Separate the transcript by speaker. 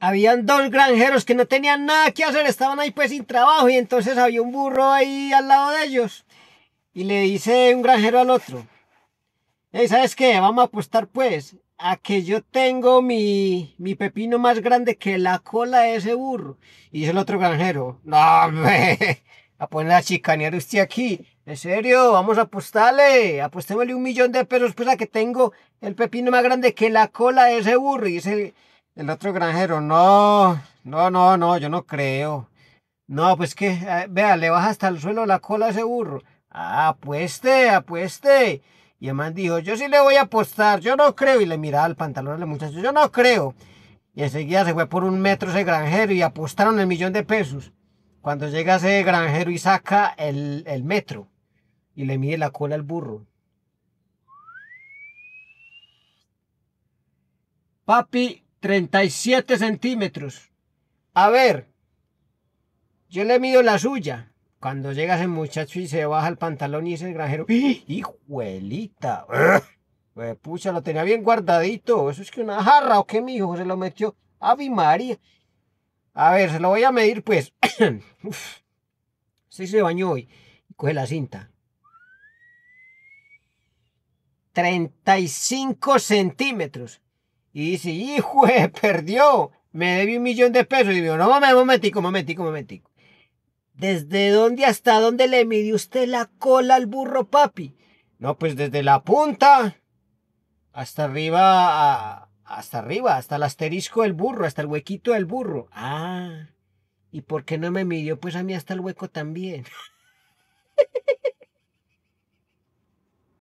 Speaker 1: Habían dos granjeros que no tenían nada que hacer, estaban ahí pues sin trabajo y entonces había un burro ahí al lado de ellos. Y le dice un granjero al otro, hey, ¿sabes qué? Vamos a apostar pues a que yo tengo mi, pepino más grande que la cola de ese burro. Y dice el otro granjero, no, me, a poner a chicanear usted aquí. En serio, vamos a apostarle, apostémosle un millón de pesos pues a que tengo el pepino más grande que la cola de ese burro. Y dice el otro granjero, no, no, no, no, yo no creo. No, pues que, eh, vea, le baja hasta el suelo la cola a ese burro. Ah, apueste, apueste. Y el man dijo, yo sí le voy a apostar, yo no creo. Y le miraba el pantalón al muchacho, yo no creo. Y enseguida se fue por un metro ese granjero y apostaron el millón de pesos. Cuando llega ese granjero y saca el, el metro y le mide la cola al burro. Papi, 37 centímetros. A ver, yo le mido la suya. Cuando llega ese muchacho y se baja el pantalón y ese granjero, ¡Ah! ¡hijuelita! ¡Ah! Pues, pucha, lo tenía bien guardadito. Eso es que una jarra o qué, mi hijo, se lo metió. ¡Avi María! A ver, se lo voy a medir, pues. Uf. Sí se bañó hoy. Coge la cinta. 35 centímetros. Y dice, hijo, perdió, me debe un millón de pesos. Y digo, no, momentico, momentico, momentico. ¿Desde dónde hasta dónde le mide usted la cola al burro, papi? No, pues desde la punta hasta arriba, hasta arriba, hasta el asterisco del burro, hasta el huequito del burro. Ah, ¿y por qué no me midió pues a mí hasta el hueco también?